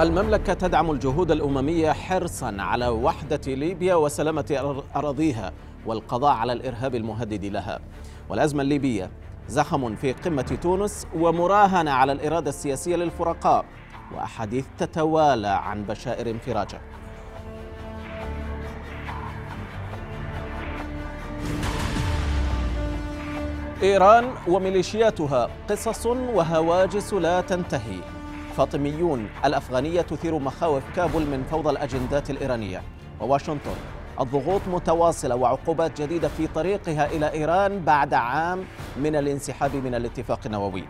المملكة تدعم الجهود الأممية حرصا على وحدة ليبيا وسلامة أراضيها والقضاء على الإرهاب المهدد لها والأزمة الليبية زخم في قمة تونس ومراهنة على الإرادة السياسية للفرقاء وأحاديث تتوالى عن بشائر انفراجه إيران وميليشياتها قصص وهواجس لا تنتهي فاطميون الأفغانية تثير مخاوف كابول من فوضى الأجندات الإيرانية وواشنطن الضغوط متواصلة وعقوبات جديدة في طريقها إلى إيران بعد عام من الانسحاب من الاتفاق النووي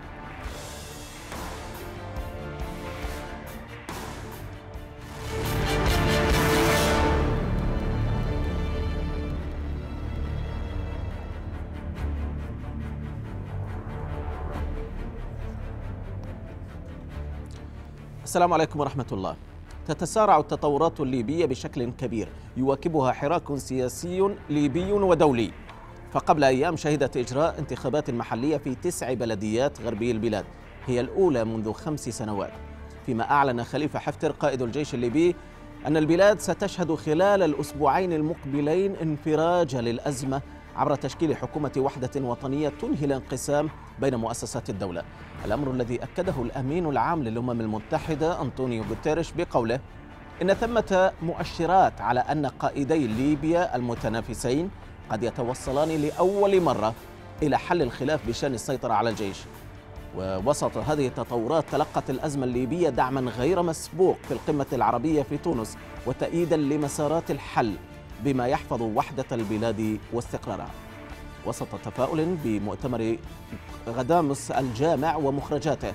السلام عليكم ورحمة الله تتسارع التطورات الليبية بشكل كبير يواكبها حراك سياسي ليبي ودولي فقبل أيام شهدت إجراء انتخابات محلية في تسع بلديات غربي البلاد هي الأولى منذ خمس سنوات فيما أعلن خليفة حفتر قائد الجيش الليبي أن البلاد ستشهد خلال الأسبوعين المقبلين انفراج للأزمة عبر تشكيل حكومة وحدة وطنية تنهي الانقسام بين مؤسسات الدولة الأمر الذي أكده الأمين العام للأمم المتحدة أنطونيو غوتيريش بقوله إن ثمة مؤشرات على أن قائدي ليبيا المتنافسين قد يتوصلان لأول مرة إلى حل الخلاف بشأن السيطرة على الجيش ووسط هذه التطورات تلقت الأزمة الليبية دعما غير مسبوق في القمة العربية في تونس وتأييدا لمسارات الحل بما يحفظ وحدة البلاد واستقرارها وسط تفاؤل بمؤتمر غدامس الجامع ومخرجاته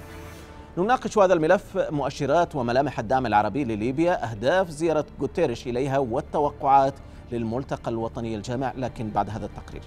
نناقش هذا الملف مؤشرات وملامح الدعم العربي لليبيا أهداف زيارة غوتيريش إليها والتوقعات للملتقى الوطني الجامع لكن بعد هذا التقرير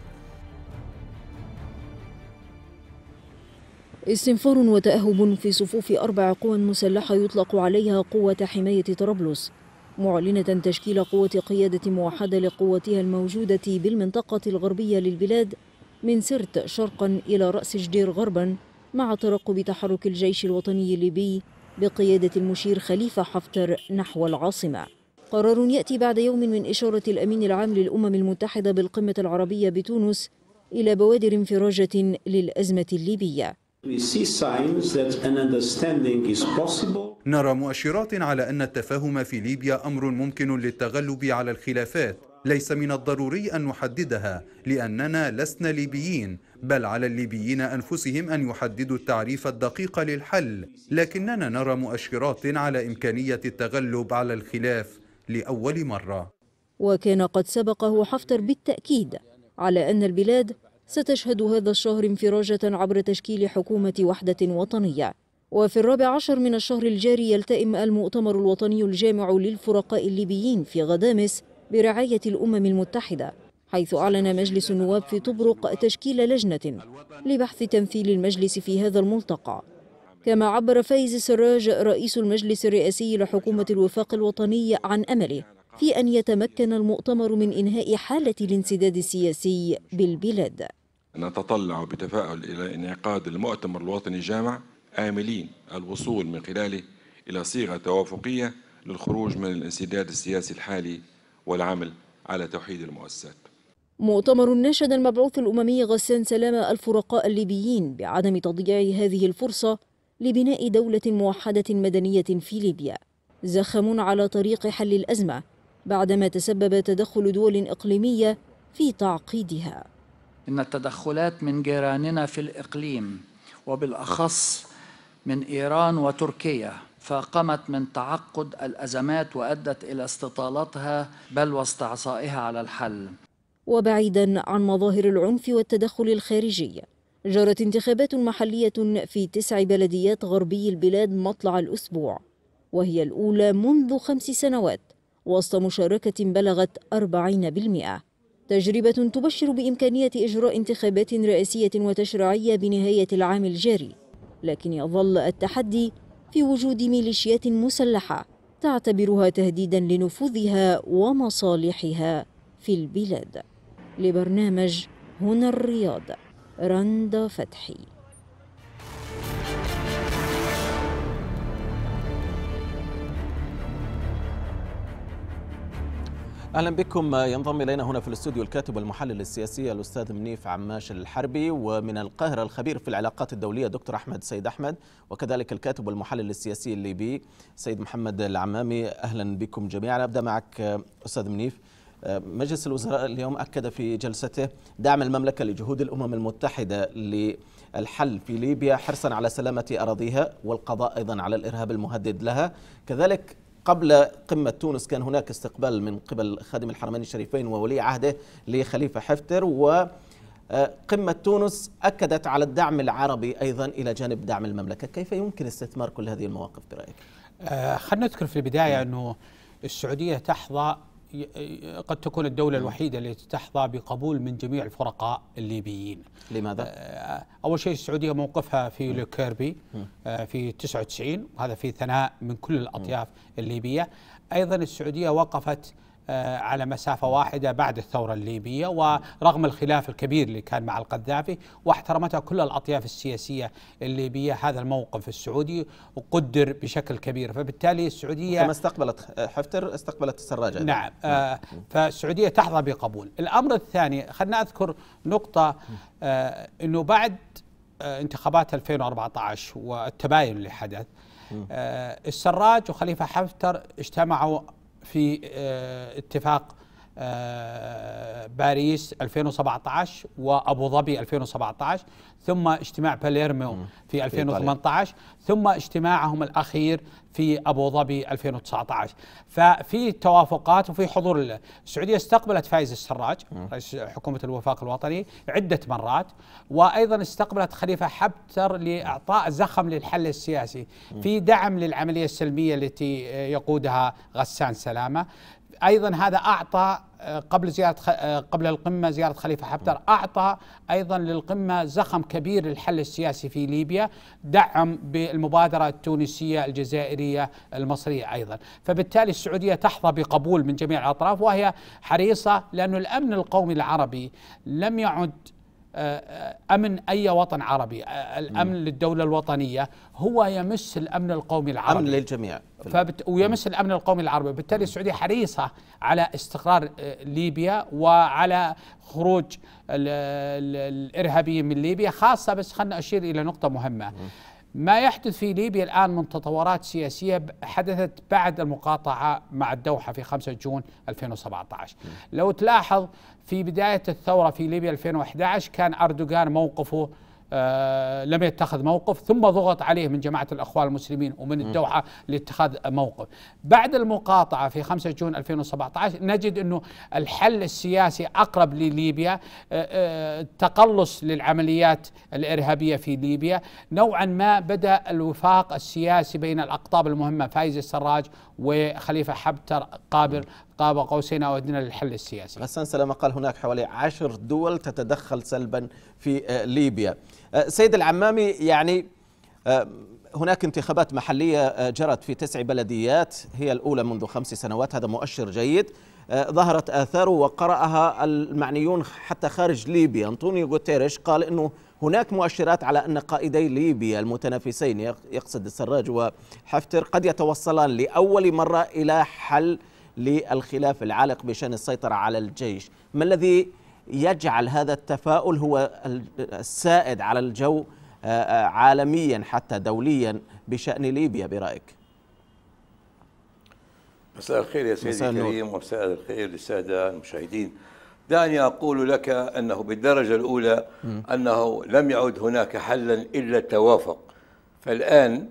استنفار وتأهب في صفوف أربع قوى مسلحة يطلق عليها قوة حماية طرابلس معلنة تشكيل قوة قيادة موحدة لقوتها الموجودة بالمنطقة الغربية للبلاد من سرت شرقا إلى رأس جدير غربا مع ترقب تحرك الجيش الوطني الليبي بقيادة المشير خليفة حفتر نحو العاصمة قرار يأتي بعد يوم من إشارة الأمين العام للأمم المتحدة بالقمة العربية بتونس إلى بوادر انفراجة للأزمة الليبية نرى مؤشرات على أن التفاهم في ليبيا أمر ممكن للتغلب على الخلافات ليس من الضروري أن نحددها لأننا لسنا ليبيين بل على الليبيين أنفسهم أن يحددوا التعريف الدقيق للحل لكننا نرى مؤشرات على إمكانية التغلب على الخلاف لأول مرة وكان قد سبقه حفتر بالتأكيد على أن البلاد ستشهد هذا الشهر انفراجة عبر تشكيل حكومة وحدة وطنية وفي الرابع عشر من الشهر الجاري يلتئم المؤتمر الوطني الجامع للفرقاء الليبيين في غدامس برعاية الأمم المتحدة حيث أعلن مجلس النواب في طبرق تشكيل لجنة لبحث تمثيل المجلس في هذا الملتقى كما عبر فايز سراج رئيس المجلس الرئاسي لحكومة الوفاق الوطني عن أمله في أن يتمكن المؤتمر من إنهاء حالة الانسداد السياسي بالبلاد نتطلع بتفاؤل إلى انعقاد المؤتمر الوطني جامع آملين الوصول من خلاله إلى صيغة توافقية للخروج من الانسداد السياسي الحالي والعمل على توحيد المؤسسات مؤتمر ناشد المبعوث الأممي غسان سلامة الفرقاء الليبيين بعدم تضييع هذه الفرصة لبناء دولة موحدة مدنية في ليبيا زخم على طريق حل الأزمة بعدما تسبب تدخل دول إقليمية في تعقيدها إن التدخلات من جيراننا في الإقليم وبالأخص من إيران وتركيا فقامت من تعقد الأزمات وأدت إلى استطالتها بل واستعصائها على الحل وبعيدا عن مظاهر العنف والتدخل الخارجي جرت انتخابات محلية في تسع بلديات غربي البلاد مطلع الأسبوع وهي الأولى منذ خمس سنوات وسط مشاركة بلغت 40% تجربة تبشر بإمكانية إجراء انتخابات رئاسية وتشريعية بنهاية العام الجاري لكن يظل التحدي في وجود ميليشيات مسلحة تعتبرها تهديدا لنفوذها ومصالحها في البلاد لبرنامج هنا الرياض رندا فتحي اهلا بكم ينضم الينا هنا في الاستوديو الكاتب والمحلل السياسي الاستاذ منيف عماش الحربي ومن القاهره الخبير في العلاقات الدوليه دكتور احمد سيد احمد وكذلك الكاتب والمحلل السياسي الليبي سيد محمد العمامي اهلا بكم جميعا ابدا معك استاذ منيف مجلس الوزراء اليوم اكد في جلسته دعم المملكه لجهود الامم المتحده للحل في ليبيا حرصا على سلامه اراضيها والقضاء ايضا على الارهاب المهدد لها كذلك قبل قمة تونس كان هناك استقبال من قبل خادم الحرمين الشريفين وولي عهده لخليفة حفتر و آه، قمة تونس أكدت على الدعم العربي أيضا إلى جانب دعم المملكة كيف يمكن استثمار كل هذه المواقف برأيك؟ آه، خلنا نذكر في البداية نعم. أنه السعودية تحظى قد تكون الدولة الوحيدة التي تحظى بقبول من جميع الفرقاء الليبيين لماذا؟ آه، أول شيء السعودية موقفها في لوكيربي آه، في 99 وهذا في ثناء من كل الأطياف الليبية أيضا السعودية وقفت آه، على مسافة واحدة بعد الثورة الليبية ورغم الخلاف الكبير اللي كان مع القذافي واحترمتها كل الأطياف السياسية الليبية هذا الموقف السعودي وقدر بشكل كبير فبالتالي السعودية كما استقبلت حفتر استقبلت السراج أيضا. نعم, آه، نعم. فالسعودية تحظى بقبول الأمر الثاني خلنا أذكر نقطة آه، أنه بعد انتخابات 2014 والتباين اللي حدث السراج وخليفة حفتر اجتمعوا في آه، اتفاق آه، باريس 2017 وابو ظبي 2017 ثم اجتماع باليرمو في 2018 ثم اجتماعهم الاخير في ابو ظبي 2019 ففي توافقات وفي حضور السعوديه استقبلت فايز السراج رئيس حكومه الوفاق الوطني عده مرات وايضا استقبلت خليفه حبتر لاعطاء زخم للحل السياسي في دعم للعمليه السلميه التي يقودها غسان سلامه ايضا هذا اعطى آه، قبل زياره آه، قبل القمه زياره خليفه حفتر نعم. اعطى ايضا للقمه زخم كبير للحل السياسي في ليبيا دعم بالمبادره التونسيه الجزائريه المصريه ايضا فبالتالي السعوديه تحظى بقبول من جميع الاطراف وهي حريصه لانه الامن القومي العربي لم يعد امن اي وطن عربي الامن م. للدوله الوطنيه هو يمس الامن القومي العربي امن للجميع فبت... ويمس الامن القومي العربي بالتالي السعوديه حريصه على استقرار ليبيا وعلى خروج ال... الارهابيين من ليبيا خاصه بس خلنا اشير الى نقطه مهمه م. ما يحدث في ليبيا الآن من تطورات سياسية حدثت بعد المقاطعة مع الدوحة في 5 جون 2017 لو تلاحظ في بداية الثورة في ليبيا 2011 كان أردوغان موقفه آه، لم يتخذ موقف ثم ضغط عليه من جماعة الأخوان المسلمين ومن الدوحة لاتخاذ موقف بعد المقاطعة في 5 جون 2017 نجد أنه الحل السياسي أقرب لليبيا آه، آه، تقلص للعمليات الإرهابية في ليبيا نوعا ما بدأ الوفاق السياسي بين الأقطاب المهمة فايز السراج وخليفة حبتر قابر قاب قوسين او ادنى للحل السياسي. غسان سلام قال هناك حوالي عشر دول تتدخل سلبا في ليبيا. أه، سيد العمامي يعني أه، هناك انتخابات محلية أه، جرت في تسع بلديات هي الأولى منذ خمس سنوات هذا مؤشر جيد ظهرت آثاره وقرأها المعنيون حتى خارج ليبيا أنطونيو غوتيريش قال أنه هناك مؤشرات على أن قائدي ليبيا المتنافسين يقصد السراج وحفتر قد يتوصلان لأول مرة إلى حل للخلاف العالق بشأن السيطرة على الجيش ما الذي يجعل هذا التفاؤل هو السائد على الجو آه، آه، عالميا حتى دوليا بشأن ليبيا برأيك مساء الخير يا سيدي الكريم ومساء الخير للسادة المشاهدين دعني أقول لك أنه بالدرجة الأولى أنه لم يعد هناك حلا إلا التوافق فالآن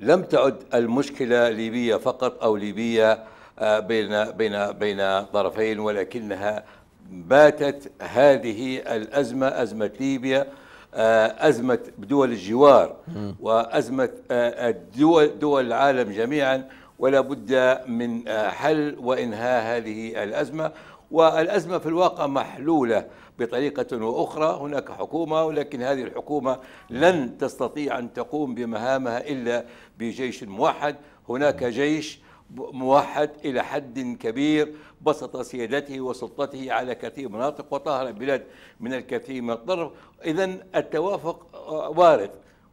لم تعد المشكلة ليبية فقط أو ليبية آه، بين بين بين طرفين ولكنها باتت هذه الأزمة أزمة ليبيا آه، أزمة دول الجوار وأزمة الدول آه، آه، دول العالم جميعا ولا بد من حل وإنهاء هذه الأزمة والأزمة في الواقع محلولة بطريقة وأخرى هناك حكومة ولكن هذه الحكومة لن تستطيع أن تقوم بمهامها إلا بجيش موحد هناك جيش موحد إلى حد كبير بسط سيادته وسلطته على كثير مناطق وطهر البلاد من الكثير من الطرف إذا التوافق وارد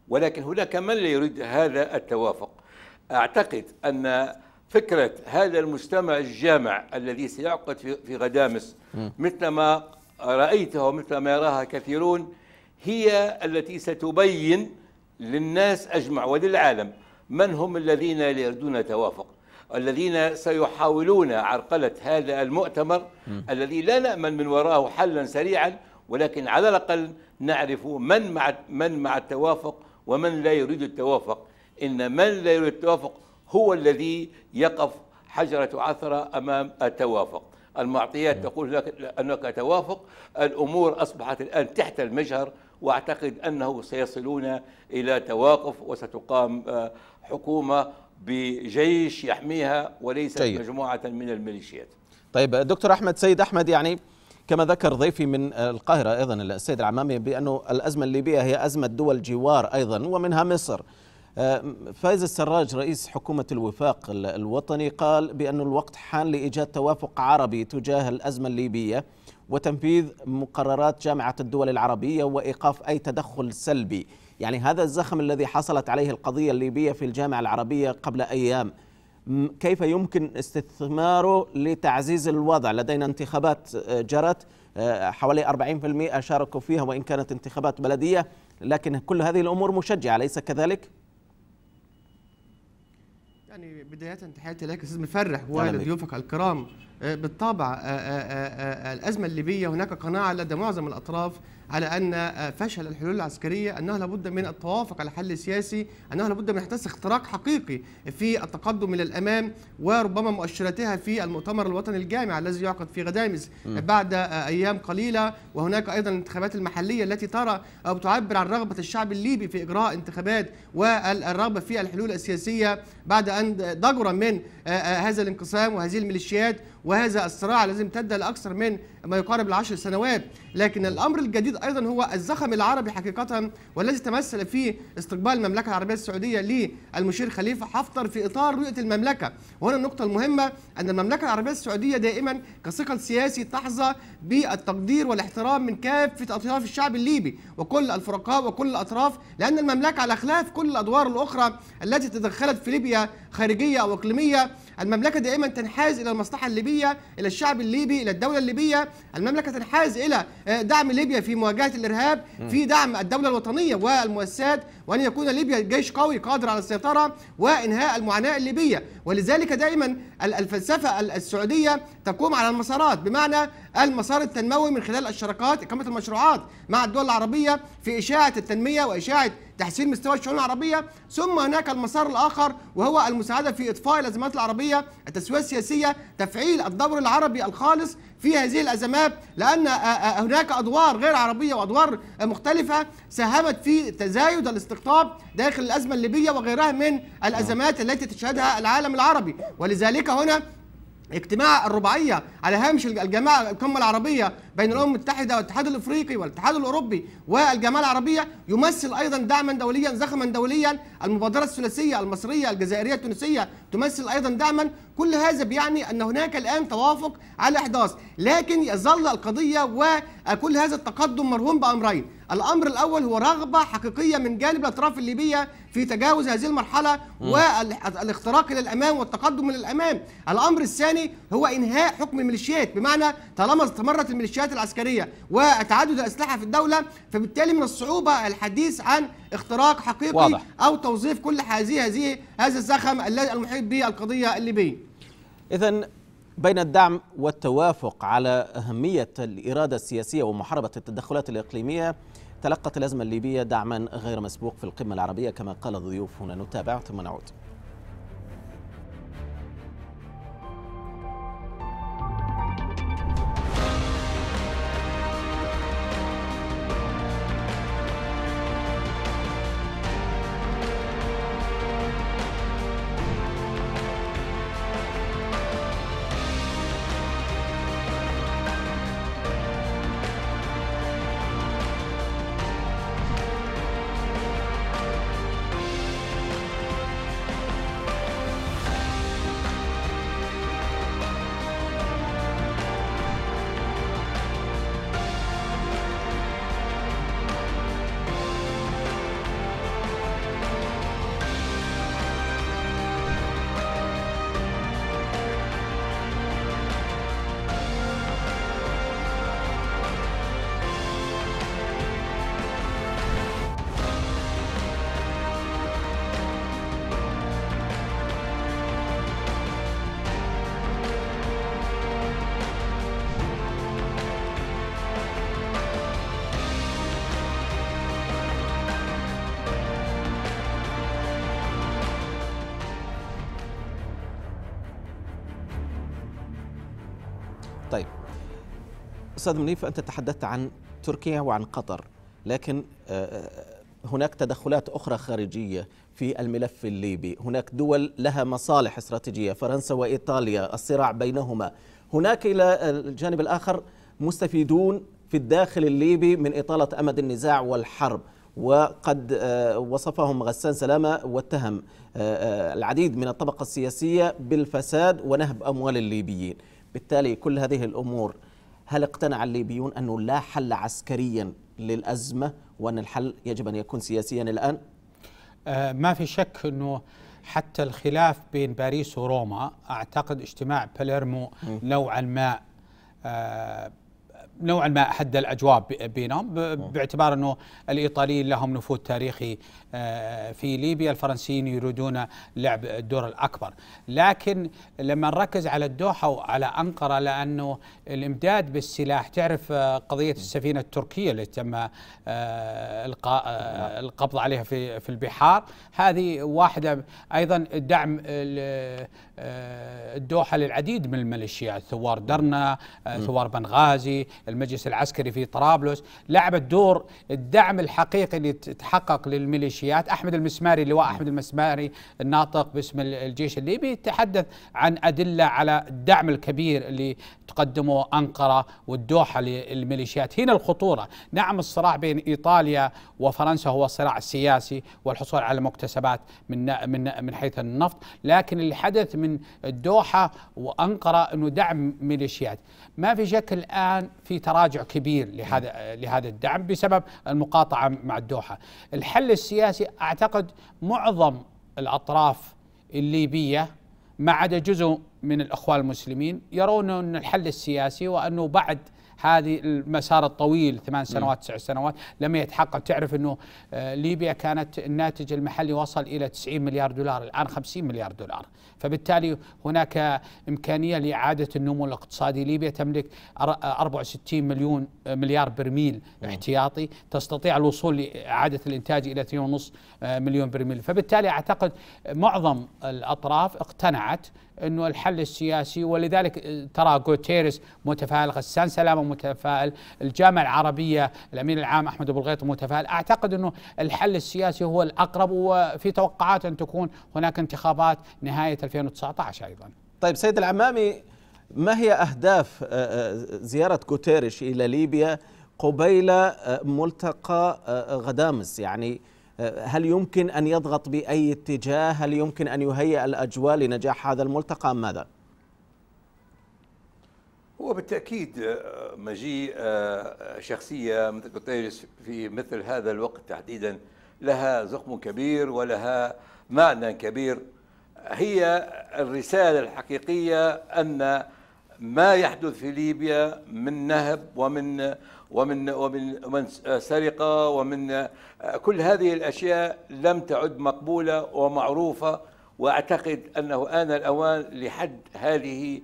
ولكن هناك من لا يريد هذا التوافق أعتقد أن فكرة هذا المجتمع الجامع الذي سيعقد في غدامس مثل ما رأيته ومثل ما يراها كثيرون هي التي ستبين للناس أجمع وللعالم من هم الذين لا يريدون توافق الذين سيحاولون عرقلة هذا المؤتمر م. الذي لا نأمن من وراءه حلا سريعا ولكن على الأقل نعرف من مع من مع التوافق ومن لا يريد التوافق إن من لا يريد التوافق هو الذي يقف حجرة عثرة أمام التوافق المعطيات تقول لك أنك توافق الأمور أصبحت الآن تحت المجهر وأعتقد أنه سيصلون إلى تواقف وستقام آه، حكومة بجيش يحميها وليس طيب. مجموعة من الميليشيات طيب دكتور أحمد سيد أحمد يعني كما ذكر ضيفي من القاهرة أيضا السيد العمامي بأنه الأزمة الليبية هي أزمة دول جوار أيضا ومنها مصر فايز السراج رئيس حكومة الوفاق الوطني قال بأن الوقت حان لإيجاد توافق عربي تجاه الأزمة الليبية وتنفيذ مقررات جامعة الدول العربية وإيقاف أي تدخل سلبي يعني هذا الزخم الذي حصلت عليه القضية الليبية في الجامعة العربية قبل أيام كيف يمكن استثماره لتعزيز الوضع لدينا انتخابات آه، جرت آه، حوالي 40% شاركوا فيها وإن كانت انتخابات بلدية لكن كل هذه الأمور مشجعة أليس كذلك؟ يعني بداية تحياتي لك أستاذ مفرح ولضيوفك الكرام آه، بالطبع الأزمة الليبية هناك قناعة لدى معظم الأطراف على أن آه، فشل الحلول العسكرية أنه لابد من التوافق على حل سياسي أنه لابد من إحداث اختراق حقيقي في التقدم إلى الأمام وربما مؤشراتها في المؤتمر الوطني الجامع الذي يعقد في غدامس بعد آه، أيام قليلة وهناك أيضا الانتخابات المحلية التي ترى أو آه، تعبر عن رغبة الشعب الليبي في إجراء انتخابات والرغبة في الحلول السياسية بعد أن ضجر من هذا الانقسام وهذه الميليشيات وهذا الصراع الذي امتد لأكثر من ما يقارب العشر سنوات لكن الأمر الجديد أيضا هو الزخم العربي حقيقة والذي تمثل في استقبال المملكة العربية السعودية للمشير خليفة حفتر في إطار رؤية المملكة وهنا النقطة المهمة أن المملكة العربية السعودية دائما كثقل سياسي تحظى بالتقدير والاحترام من كافة أطراف الشعب الليبي وكل الفرقاء وكل الأطراف لأن المملكة على خلاف كل الأدوار الأخرى التي تدخلت في ليبيا خارجية أو إقليمية المملكة دائما تنحاز إلى المصلحة الليبية إلى الشعب الليبي إلى الدولة الليبية المملكه تنحاز الى آه، دعم ليبيا في مواجهه الارهاب في دعم الدوله الوطنيه والمؤسسات وان يكون ليبيا جيش قوي قادر على السيطره وانهاء المعاناه الليبيه ولذلك دائما الفلسفه السعوديه تقوم على المسارات بمعنى المسار التنموي من خلال الشراكات اقامه المشروعات مع الدول العربيه في اشاعه التنميه واشاعه تحسين مستوى الشؤون العربية ثم هناك المسار الآخر وهو المساعدة في إطفاء الأزمات العربية التسوية السياسية تفعيل الدور العربي الخالص في هذه الأزمات لأن هناك أدوار غير عربية وأدوار مختلفة ساهمت في تزايد الاستقطاب داخل الأزمة الليبية وغيرها من الأزمات التي تشهدها العالم العربي ولذلك هنا اجتماع الرباعيه على هامش الجماعه القمه العربيه بين الامم المتحده والاتحاد الافريقي والاتحاد الاوروبي والجماعه العربيه يمثل ايضا دعما دوليا زخما دوليا المبادره الثلاثيه المصريه الجزائريه التونسيه تمثل ايضا دعما كل هذا بيعني ان هناك الان توافق على احداث لكن يظل القضيه وكل هذا التقدم مرهون بامرين الامر الاول هو رغبه حقيقيه من جانب الاطراف الليبيه في تجاوز هذه المرحله والاختراق الى الامام والتقدم للامام الامر الثاني هو انهاء حكم الميليشيات بمعنى طالما استمرت الميليشيات العسكريه وتعدد الاسلحه في الدوله فبالتالي من الصعوبه الحديث عن اختراق حقيقي واضح. او توظيف كل هذه هذه هذا الزخم المحيط بالقضيه الليبيه اذا بين الدعم والتوافق على أهمية الإرادة السياسية ومحاربة التدخلات الإقليمية تلقت الأزمة الليبية دعما غير مسبوق في القمة العربية كما قال الضيوف هنا نتابع ثم نعود أستاذ منيف أنت تحدثت عن تركيا وعن قطر لكن آه، آه، هناك تدخلات أخرى خارجية في الملف الليبي هناك دول لها مصالح استراتيجية فرنسا وإيطاليا الصراع بينهما هناك إلى الجانب الآخر مستفيدون في الداخل الليبي من إطالة أمد النزاع والحرب وقد آه، وصفهم غسان سلامة واتهم العديد من الطبقة السياسية بالفساد ونهب أموال الليبيين بالتالي كل هذه الأمور هل اقتنع الليبيون أنه لا حل عسكريا للأزمة وأن الحل يجب أن يكون سياسيا الآن؟ آه، ما في شك أنه حتى الخلاف بين باريس وروما أعتقد اجتماع باليرمو نوعا ما آه، نوعا ما حد الاجواء بينهم باعتبار انه الايطاليين لهم نفوذ تاريخي آه، في ليبيا، الفرنسيين يريدون لعب الدور الاكبر، لكن لما نركز على الدوحه وعلى انقره لانه الامداد بالسلاح تعرف آه، قضيه السفينه التركيه التي تم آه، القاء نعم. القبض عليها في في البحار، هذه واحده ايضا دعم آه، الدوحة للعديد من الميليشيات ثوار درنا آه، ثوار بنغازي المجلس العسكري في طرابلس لعبت دور الدعم الحقيقي اللي تحقق للميليشيات أحمد المسماري اللواء أحمد المسماري الناطق باسم الجيش الليبي تحدث عن أدلة على الدعم الكبير اللي تقدمه أنقرة والدوحة للميليشيات هنا الخطورة نعم الصراع بين إيطاليا وفرنسا هو صراع سياسي والحصول على مكتسبات من من من حيث النفط لكن اللي حدث من من الدوحة وأنقرة أنه دعم ميليشيات ما في شك الآن في تراجع كبير لهذا, لهذا الدعم بسبب المقاطعة مع الدوحة الحل السياسي أعتقد معظم الأطراف الليبية ما عدا جزء من الأخوان المسلمين يرون أن الحل السياسي وأنه بعد هذه المسار الطويل ثمان نعم. سنوات تسع سنوات لم يتحقق تعرف أنه آه، ليبيا كانت الناتج المحلي وصل إلى 90 مليار دولار الآن 50 مليار دولار فبالتالي هناك إمكانية لإعادة النمو الاقتصادي ليبيا تملك 64 آه، مليون آه، مليار برميل نعم. احتياطي تستطيع الوصول لإعادة الإنتاج إلى 2.5 مليون برميل فبالتالي أعتقد معظم الأطراف اقتنعت انه الحل السياسي ولذلك آه، ترى جوتيريس متفائل غسان سلامه متفائل الجامعه العربيه الامين العام احمد ابو الغيط متفائل اعتقد انه الحل السياسي هو الاقرب وفي توقعات ان تكون هناك انتخابات نهايه 2019 ايضا طيب سيد العمامي ما هي اهداف آه، آه، زياره جوتيريش الى ليبيا قبيل ملتقى غدامس يعني هل يمكن أن يضغط بأي اتجاه هل يمكن أن يهيئ الأجواء لنجاح هذا الملتقى أم ماذا؟ هو بالتأكيد آه، مجيء آه، شخصية مثل كوتيريس في مثل هذا الوقت تحديدا لها زخم كبير ولها معنى كبير هي الرسالة الحقيقية أن ما يحدث في ليبيا من نهب ومن ومن ومن ومن سرقه ومن كل هذه الاشياء لم تعد مقبوله ومعروفه واعتقد انه ان الاوان لحد هذه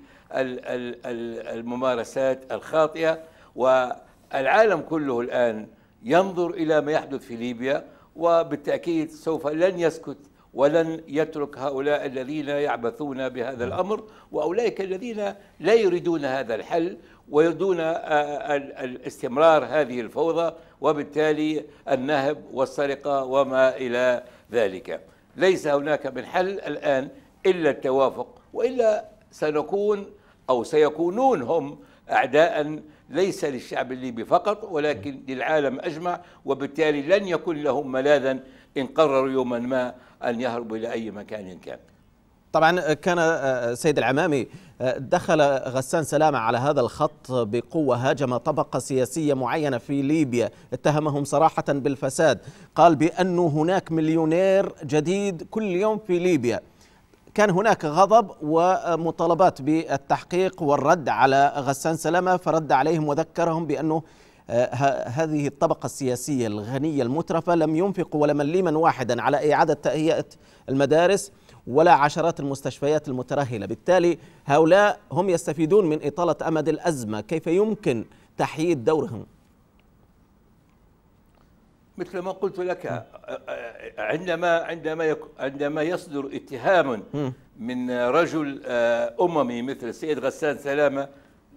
الممارسات الخاطئه والعالم كله الان ينظر الى ما يحدث في ليبيا وبالتاكيد سوف لن يسكت ولن يترك هؤلاء الذين يعبثون بهذا نعم. الأمر وأولئك الذين لا يريدون هذا الحل ويريدون الاستمرار هذه الفوضى وبالتالي النهب والسرقة وما إلى ذلك ليس هناك من حل الآن إلا التوافق وإلا سنكون أو سيكونون هم أعداء ليس للشعب الليبي فقط ولكن نعم. للعالم أجمع وبالتالي لن يكون لهم ملاذا إن قرروا يوما ما أن يهربوا إلى أي مكان كان طبعا كان آه، سيد العمامي آه، دخل غسان سلامة على هذا الخط بقوة هاجم طبقة سياسية معينة في ليبيا اتهمهم صراحة بالفساد قال بانه هناك مليونير جديد كل يوم في ليبيا كان هناك غضب ومطالبات بالتحقيق والرد على غسان سلامة فرد عليهم وذكرهم بأنه آه، هذه الطبقة السياسية الغنية المترفة لم ينفقوا ولا مليما واحدا على إعادة تهيئة المدارس ولا عشرات المستشفيات المترهلة بالتالي هؤلاء هم يستفيدون من إطالة أمد الأزمة كيف يمكن تحييد دورهم مثل ما قلت لك آه، آه، عندما عندما عندما يصدر اتهام من رجل اممي مثل السيد غسان سلامه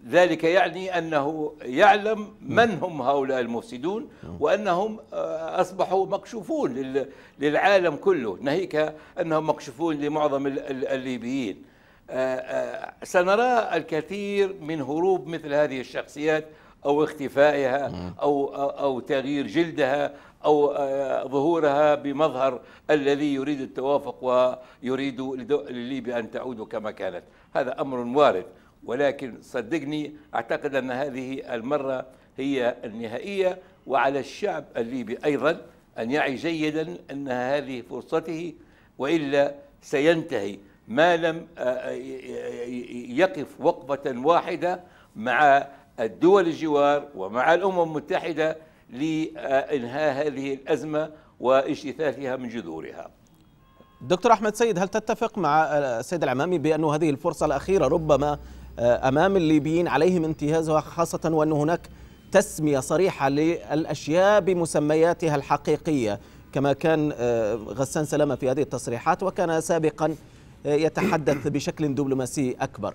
ذلك يعني أنه يعلم من هم هؤلاء المفسدون نعم. وأنهم آه، أصبحوا مكشوفون للعالم كله ناهيك أنهم مكشوفون لمعظم الليبيين آه، آه، سنرى الكثير من هروب مثل هذه الشخصيات أو اختفائها نعم. أو, أو تغيير جلدها أو ظهورها بمظهر الذي يريد التوافق ويريد لليبيا أن تعود كما كانت هذا أمر وارد ولكن صدقني أعتقد أن هذه المرة هي النهائية وعلى الشعب الليبي أيضا أن يعي جيدا أن هذه فرصته وإلا سينتهي ما لم آه، آه، يقف وقفة واحدة مع الدول الجوار ومع الأمم المتحدة لإنهاء هذه الأزمة واجتثاثها من جذورها دكتور أحمد سيد هل تتفق مع السيد العمامي بأن هذه الفرصة الأخيرة ربما آه، امام الليبيين عليهم انتهازها خاصه وان هناك تسميه صريحه للاشياء بمسمياتها الحقيقيه كما كان آه، غسان سلامه في هذه التصريحات وكان سابقا آه، يتحدث بشكل دبلوماسي اكبر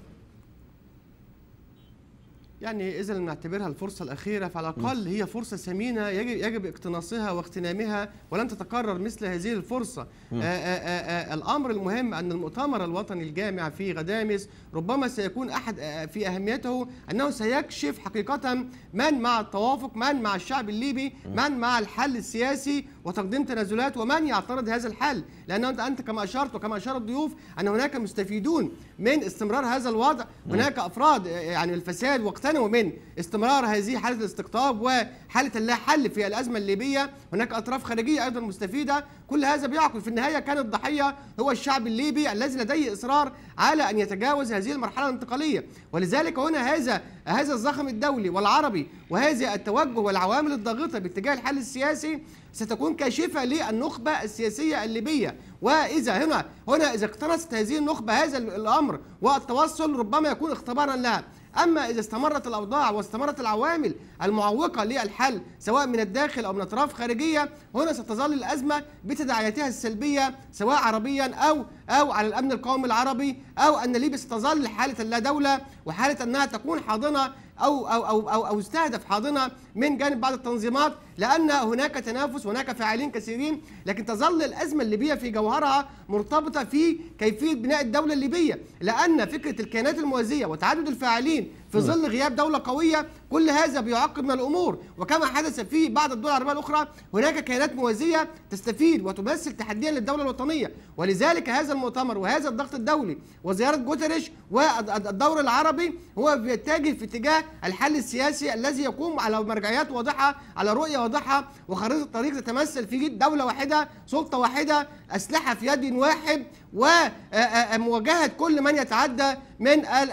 يعني إذا نعتبرها الفرصة الأخيرة فعلى الأقل هي فرصة ثمينة يجب يجب اقتناصها واغتنامها ولن تتكرر مثل هذه الفرصة آآ آآ آآ الأمر المهم أن المؤتمر الوطني الجامع في غدامس ربما سيكون أحد آه، في أهميته أنه سيكشف حقيقة من مع التوافق من مع الشعب الليبي من مع الحل السياسي وتقديم تنازلات ومن يعترض هذا الحل لأن أنت, أنت كما أشرت وكما أشار الضيوف أن هناك مستفيدون من استمرار هذا الوضع هناك أفراد يعني الفساد واقتنوا من استمرار هذه حالة الاستقطاب وحالة اللا حل في الأزمة الليبية هناك أطراف خارجية أيضا مستفيدة كل هذا بيعقل في النهاية كان الضحية هو الشعب الليبي الذي لديه إصرار على أن يتجاوز هذه المرحلة الانتقالية ولذلك هنا هذا هذا الزخم الدولي والعربي وهذا التوجه والعوامل الضاغطة باتجاه الحل السياسي ستكون كاشفة للنخبة السياسية الليبية وإذا هنا هنا إذا اقتنصت هذه النخبة هذا الأمر والتوصل ربما يكون اختبارا لها أما إذا استمرت الأوضاع واستمرت العوامل المعوقة للحل سواء من الداخل أو من أطراف خارجية هنا ستظل الأزمة بتداعياتها السلبية سواء عربيا أو أو على الأمن القومي العربي أو أن ليبيا ستظل حالة اللا دولة وحالة أنها تكون حاضنة أو أو أو أو, أو استهدف حاضنة من جانب بعض التنظيمات لأن هناك تنافس هناك فاعلين كثيرين لكن تظل الأزمة الليبية في جوهرها مرتبطة في كيفية بناء الدولة الليبية لأن فكرة الكيانات الموازية وتعدد الفاعلين في نعم. ظل غياب دولة قوية كل هذا بيعقد من الأمور وكما حدث في بعض الدول العربية الأخرى هناك كيانات موازية تستفيد وتمثل تحديا للدولة الوطنية ولذلك هذا المؤتمر وهذا الضغط الدولي وزيارة جوتريش والدور العربي هو بيتجه في اتجاه الحل السياسي الذي يقوم على مرجع مرجعيات واضحه على رؤيه واضحه وخريطه طريق تتمثل في دوله واحده سلطه واحده اسلحه في يد واحد ومواجهه كل من يتعدى من او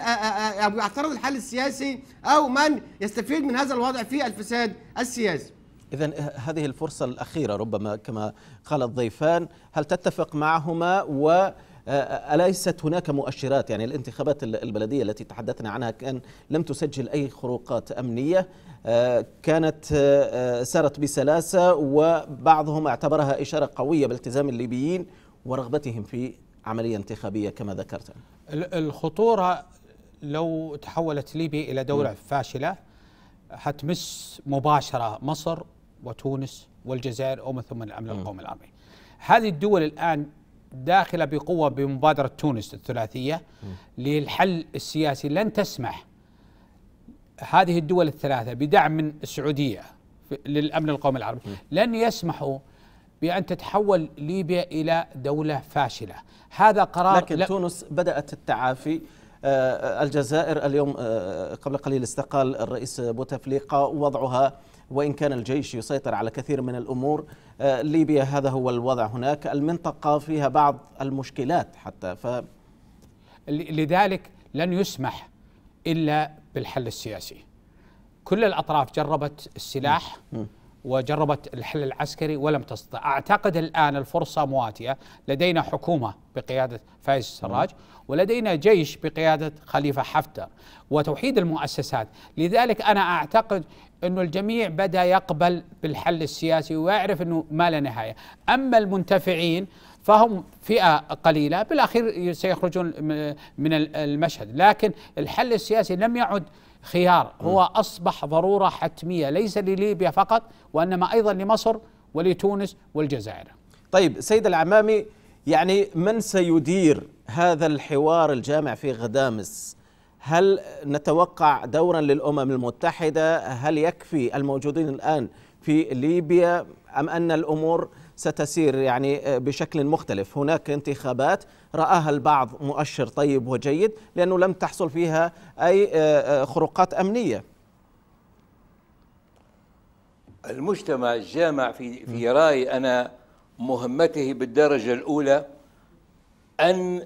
يعترض الحل السياسي او من يستفيد من هذا الوضع في الفساد السياسي إذا آه، هذه الفرصة الأخيرة ربما كما قال الضيفان هل تتفق معهما و آه، آه، أليست هناك مؤشرات يعني الانتخابات البلدية التي تحدثنا عنها كان لم تسجل أي خروقات أمنية آه، كانت سارت بسلاسة وبعضهم اعتبرها إشارة قوية بالتزام الليبيين ورغبتهم في عملية انتخابية كما ذكرت الخطورة لو تحولت ليبيا إلى دولة م. فاشلة حتمس مباشرة مصر وتونس والجزائر ومن ثم الأمن القومي العربي هذه الدول الآن داخله بقوه بمبادره تونس الثلاثيه للحل السياسي لن تسمح هذه الدول الثلاثه بدعم من السعوديه للامن القومي العربي لن يسمحوا بأن تتحول ليبيا إلى دولة فاشلة هذا قرار لكن ل... تونس بدأت التعافي آه، الجزائر اليوم آه، قبل قليل استقال الرئيس بوتفليقة وضعها وإن كان الجيش يسيطر على كثير من الأمور آه، ليبيا هذا هو الوضع هناك المنطقة فيها بعض المشكلات حتى ف لذلك لن يسمح إلا بالحل السياسي كل الأطراف جربت السلاح وجربت الحل العسكري ولم تستطع أعتقد الآن الفرصة مواتية لدينا حكومة بقيادة فايز السراج ولدينا جيش بقيادة خليفة حفتر وتوحيد المؤسسات لذلك أنا أعتقد انه الجميع بدا يقبل بالحل السياسي ويعرف انه ما لا نهايه، اما المنتفعين فهم فئه قليله بالاخير سيخرجون من المشهد، لكن الحل السياسي لم يعد خيار، هو اصبح ضروره حتميه ليس لليبيا فقط وانما ايضا لمصر ولتونس والجزائر. طيب سيد العمامي يعني من سيدير هذا الحوار الجامع في غدامس هل نتوقع دورا للأمم المتحدة هل يكفي الموجودين الآن في ليبيا أم أن الأمور ستسير يعني بشكل مختلف هناك انتخابات رآها البعض مؤشر طيب وجيد لأنه لم تحصل فيها أي آه، آه، خروقات أمنية المجتمع الجامع في في رايي انا مهمته بالدرجه الاولى ان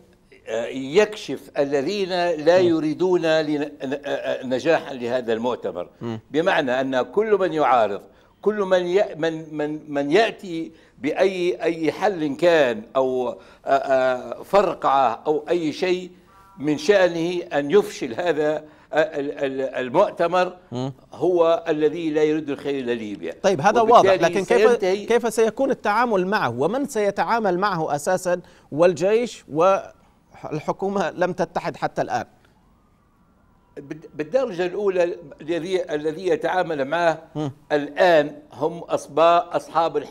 يكشف الذين لا يريدون نجاحا لهذا المؤتمر بمعنى ان كل من يعارض كل من من من من ياتي باي اي حل كان او فرقعه او اي شيء من شانه ان يفشل هذا المؤتمر هو الذي لا يريد الخير لليبيا طيب هذا واضح لكن كيف كيف سيكون التعامل معه ومن سيتعامل معه اساسا والجيش و الحكومة لم تتحد حتى الآن بالدرجة الأولى الذي الذي يتعامل معه الآن هم أصحاب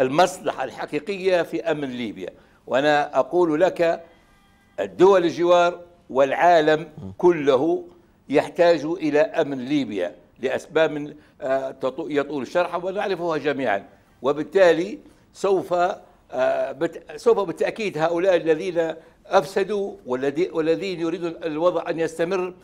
المصلحة الحقيقية في أمن ليبيا وأنا أقول لك الدول الجوار والعالم كله يحتاج إلى أمن ليبيا لأسباب آه، يطول شرحها ونعرفها جميعا وبالتالي سوف آه، سوف بالتأكيد هؤلاء الذين أفسدوا والذين يريدون الوضع أن يستمر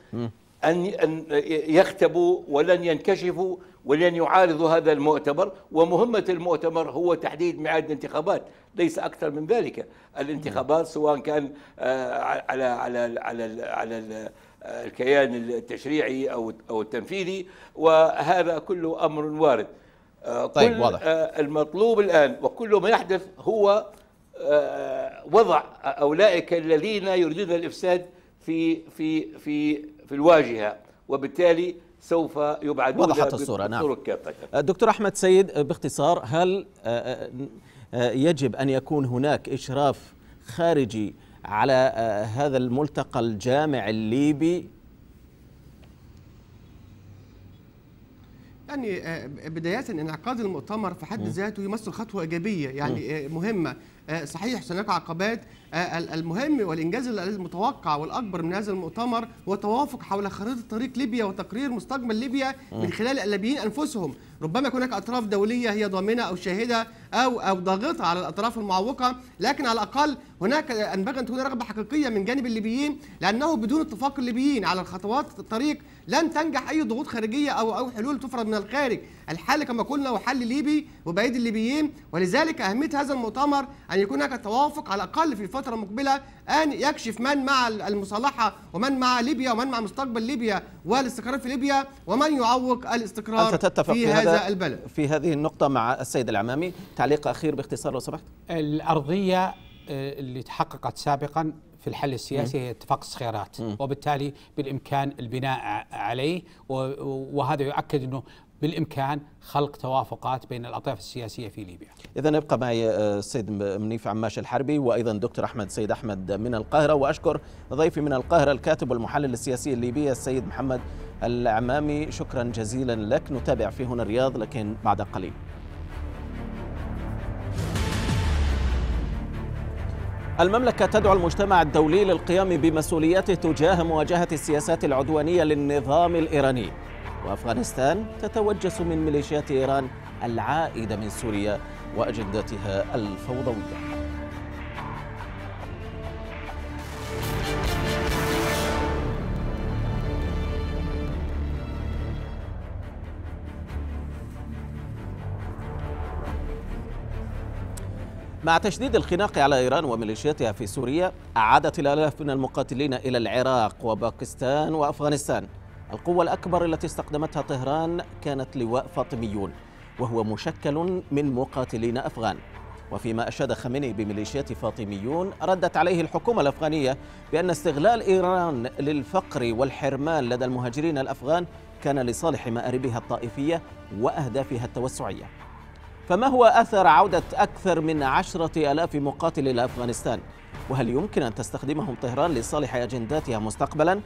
أن ان يختبوا ولن ينكشفوا ولن يعارضوا هذا المؤتمر ومهمة المؤتمر هو تحديد ميعاد الانتخابات ليس أكثر من ذلك الانتخابات سواء كان آه، على على على على آه، الكيان التشريعي أو أو التنفيذي وهذا كله أمر وارد آه، طيب واضح آه، المطلوب الآن وكل ما يحدث هو آه، وضع أولئك الذين يريدون الإفساد في في في في الواجهة وبالتالي سوف يبعدون وضحت الصورة نعم دكتور أحمد سيد باختصار هل يجب أن يكون هناك إشراف خارجي على هذا الملتقى الجامع الليبي يعني آه، بداية انعقاد المؤتمر في حد ذاته يمثل خطوة إيجابية يعني آه، مهمة آه، صحيح هناك عقبات آه، المهم والإنجاز المتوقع والأكبر من هذا المؤتمر هو توافق حول خريطة طريق ليبيا وتقرير مستقبل ليبيا من خلال الليبيين أنفسهم ربما يكون هناك أطراف دولية هي ضامنة أو شاهدة أو أو ضاغطة على الأطراف المعوقة لكن على الأقل هناك ينبغي أن تكون رغبة حقيقية من جانب الليبيين لأنه بدون اتفاق الليبيين على الخطوات الطريق لن تنجح أي ضغوط خارجية أو أو حلول تفرض من الخارج الحل كما قلنا هو حل ليبي وبأيدي الليبيين ولذلك أهمية هذا المؤتمر أن يكون هناك توافق على الأقل في الفترة المقبلة أن يكشف من مع المصالحة ومن مع ليبيا ومن مع مستقبل ليبيا والاستقرار في ليبيا ومن يعوق الاستقرار أنت تتفق في هذا البلد في هذه النقطة مع السيد العمامي تعليق أخير باختصار لو سمحت الأرضية آه، اللي تحققت سابقا في الحل السياسي هي اتفاق الصخيرات وبالتالي بالامكان البناء عليه وهذا يؤكد انه بالامكان خلق توافقات بين الاطياف السياسيه في ليبيا. اذا يبقى معي آه، السيد منيف عماش الحربي وايضا دكتور احمد سيد احمد من القاهره واشكر ضيفي من القاهره الكاتب والمحلل السياسي الليبي السيد محمد العمامي شكرا جزيلا لك نتابع في هنا الرياض لكن بعد قليل. المملكة تدعو المجتمع الدولي للقيام بمسؤولياته تجاه مواجهة السياسات العدوانية للنظام الإيراني وأفغانستان تتوجس من ميليشيات إيران العائدة من سوريا وأجندتها الفوضوية مع تشديد الخناق على إيران وميليشياتها في سوريا أعادت الآلاف من المقاتلين إلى العراق وباكستان وأفغانستان القوة الأكبر التي استخدمتها طهران كانت لواء فاطميون وهو مشكل من مقاتلين أفغان وفيما أشاد خميني بميليشيات فاطميون ردت عليه الحكومة الأفغانية بأن استغلال إيران للفقر والحرمان لدى المهاجرين الأفغان كان لصالح مآربها الطائفية وأهدافها التوسعية فما هو أثر عودة أكثر من عشرة ألاف مقاتل إلى أفغانستان؟ وهل يمكن أن تستخدمهم طهران لصالح أجنداتها مستقبلاً؟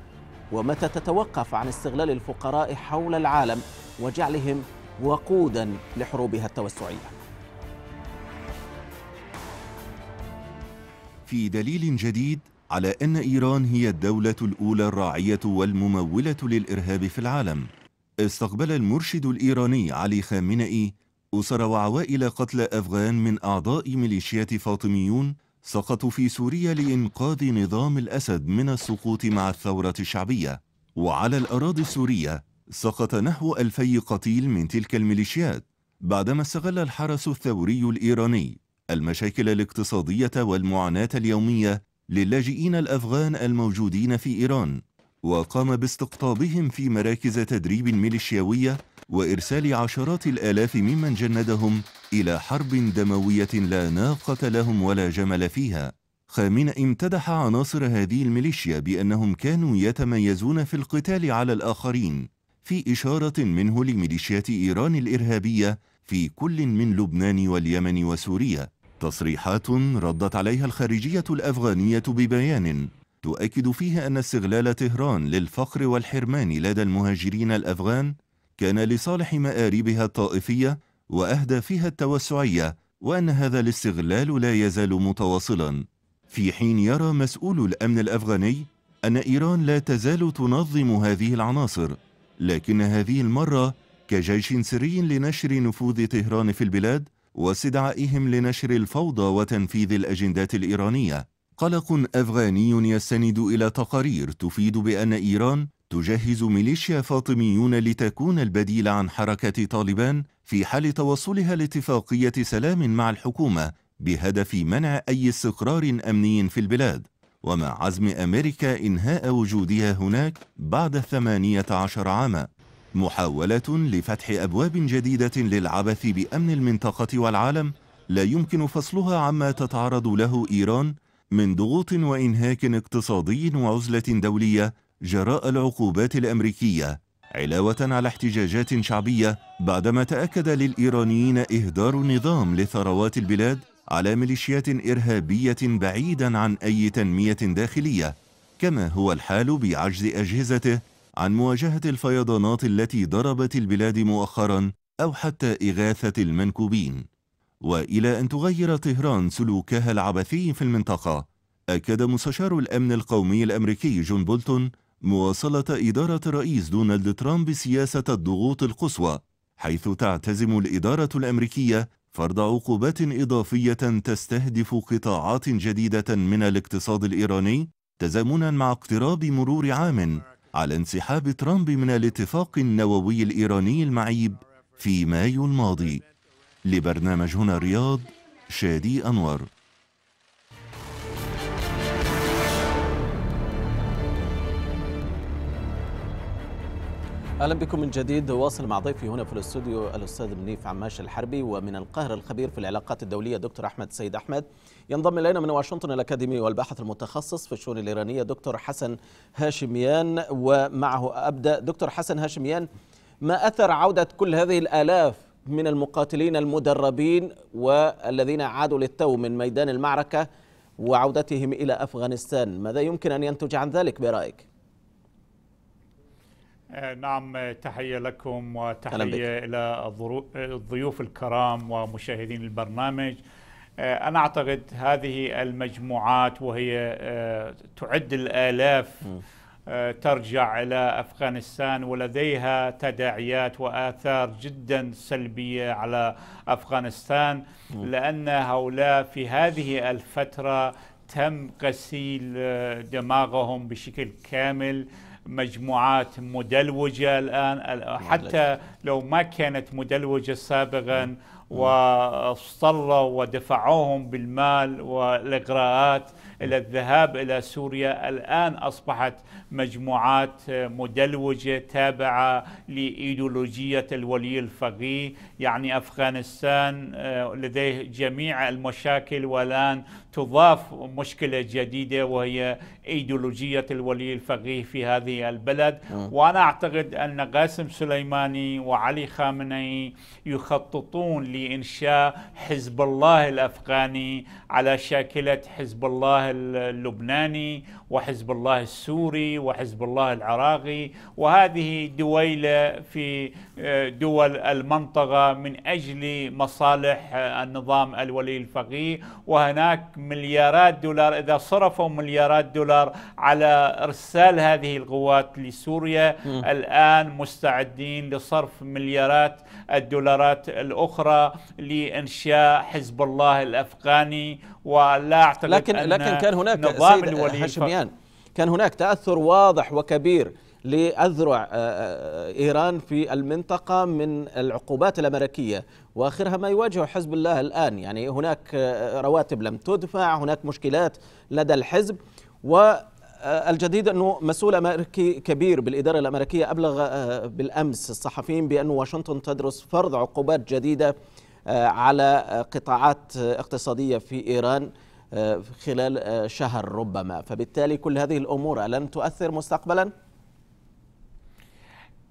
ومتى تتوقف عن استغلال الفقراء حول العالم وجعلهم وقودا لحروبها التوسعيه في دليل جديد على ان ايران هي الدوله الاولى الراعيه والمموله للارهاب في العالم استقبل المرشد الايراني علي خامنئي اسر وعوائل قتلى افغان من اعضاء ميليشيات فاطميون سقطوا في سوريا لإنقاذ نظام الأسد من السقوط مع الثورة الشعبية وعلى الأراضي السورية سقط نحو ألفي قتيل من تلك الميليشيات بعدما استغل الحرس الثوري الإيراني المشاكل الاقتصادية والمعاناة اليومية للاجئين الأفغان الموجودين في إيران وقام باستقطابهم في مراكز تدريب ميليشياوية وإرسال عشرات الآلاف ممن جندهم إلى حرب دموية لا ناقة لهم ولا جمل فيها خامن امتدح عناصر هذه الميليشيا بأنهم كانوا يتميزون في القتال على الآخرين في إشارة منه لميليشيات إيران الإرهابية في كل من لبنان واليمن وسوريا تصريحات ردت عليها الخارجية الأفغانية ببيان تؤكد فيها أن استغلال طهران للفقر والحرمان لدى المهاجرين الأفغان كان لصالح مآربها الطائفية وأهدافها التوسعية وأن هذا الاستغلال لا يزال متواصلا في حين يرى مسؤول الأمن الأفغاني أن إيران لا تزال تنظم هذه العناصر لكن هذه المرة كجيش سري لنشر نفوذ طهران في البلاد واستدعائهم لنشر الفوضى وتنفيذ الأجندات الإيرانية قلق أفغاني يستند إلى تقارير تفيد بأن إيران تجهز ميليشيا فاطميون لتكون البديل عن حركة طالبان في حال توصلها لاتفاقية سلام مع الحكومة بهدف منع أي استقرار أمني في البلاد ومع عزم أمريكا إنهاء وجودها هناك بعد الثمانية عشر عاما محاولة لفتح أبواب جديدة للعبث بأمن المنطقة والعالم لا يمكن فصلها عما تتعرض له إيران من ضغوط وإنهاك اقتصادي وعزلة دولية جراء العقوبات الأمريكية علاوة على احتجاجات شعبية بعدما تأكد للإيرانيين إهدار نظام لثروات البلاد على ميليشيات إرهابية بعيدا عن أي تنمية داخلية كما هو الحال بعجز أجهزته عن مواجهة الفيضانات التي ضربت البلاد مؤخرا أو حتى إغاثة المنكوبين وإلى أن تغير طهران سلوكها العبثي في المنطقة أكد مستشار الأمن القومي الأمريكي جون بولتون مواصلة إدارة الرئيس دونالد ترامب سياسة الضغوط القصوى حيث تعتزم الإدارة الأمريكية فرض عقوبات إضافية تستهدف قطاعات جديدة من الاقتصاد الإيراني تزامنا مع اقتراب مرور عام على انسحاب ترامب من الاتفاق النووي الإيراني المعيب في مايو الماضي لبرنامج هنا الرياض شادي أنور اهلا بكم من جديد واصل مع ضيفي هنا في الاستوديو الاستاذ منيف عماش الحربي ومن القاهره الخبير في العلاقات الدوليه دكتور احمد سيد احمد ينضم الينا من واشنطن الاكاديمي والباحث المتخصص في الشؤون الايرانيه دكتور حسن هاشميان ومعه ابدا دكتور حسن هاشميان ما اثر عوده كل هذه الالاف من المقاتلين المدربين والذين عادوا للتو من ميدان المعركه وعودتهم الى افغانستان ماذا يمكن ان ينتج عن ذلك برايك آه، نعم تحية لكم وتحية إلى الضيوف الكرام ومشاهدين البرنامج آه، أنا أعتقد هذه المجموعات وهي آه، تعد الآلاف ترجع إلى أفغانستان ولديها تداعيات وآثار جدا سلبية على أفغانستان لأن هؤلاء في هذه الفترة تم غسيل دماغهم بشكل كامل مجموعات مدلوجة الآن حتى لو ما كانت مدلوجة سابقا واصطروا ودفعوهم بالمال والإغراءات إلى الذهاب إلى سوريا الآن أصبحت مجموعات مدلوجة تابعة لإيديولوجية الولي الفقيه يعني أفغانستان آه، لديه جميع المشاكل والآن تضاف مشكلة جديدة وهي إيديولوجية الولي الفقيه في هذه البلد نعم. وأنا أعتقد أن قاسم سليماني وعلي خامنئي يخططون بانشاء حزب الله الافغاني على شاكله حزب الله اللبناني وحزب الله السوري وحزب الله العراقي وهذه دويله في دول المنطقة من أجل مصالح النظام الولي الفقيه وهناك مليارات دولار إذا صرفوا مليارات دولار على إرسال هذه القوات لسوريا م. الآن مستعدين لصرف مليارات الدولارات الأخرى لإنشاء حزب الله الأفغاني ولا أعتقد لكن أن لكن كان هناك نظام الولي هاشميان كان هناك تأثر واضح وكبير لأذرع آه، آه، آه، إيران في المنطقة من العقوبات الأمريكية واخرها ما يواجهه حزب الله الان يعني هناك رواتب لم تدفع هناك مشكلات لدى الحزب والجديد انه مسؤول امريكي كبير بالاداره الامريكيه ابلغ بالامس الصحفيين بان واشنطن تدرس فرض عقوبات جديده على قطاعات اقتصاديه في ايران خلال شهر ربما فبالتالي كل هذه الامور لن تؤثر مستقبلا